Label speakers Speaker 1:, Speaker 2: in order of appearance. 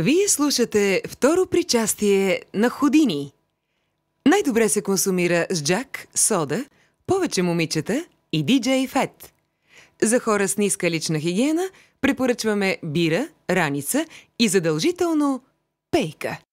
Speaker 1: Вие слушате второ причастие на Ходини. Най-добре се консумира с джак, сода, повече момичета и диджей Фет. За хора с ниска лична хигиена препоръчваме бира, раница и
Speaker 2: задължително пейка.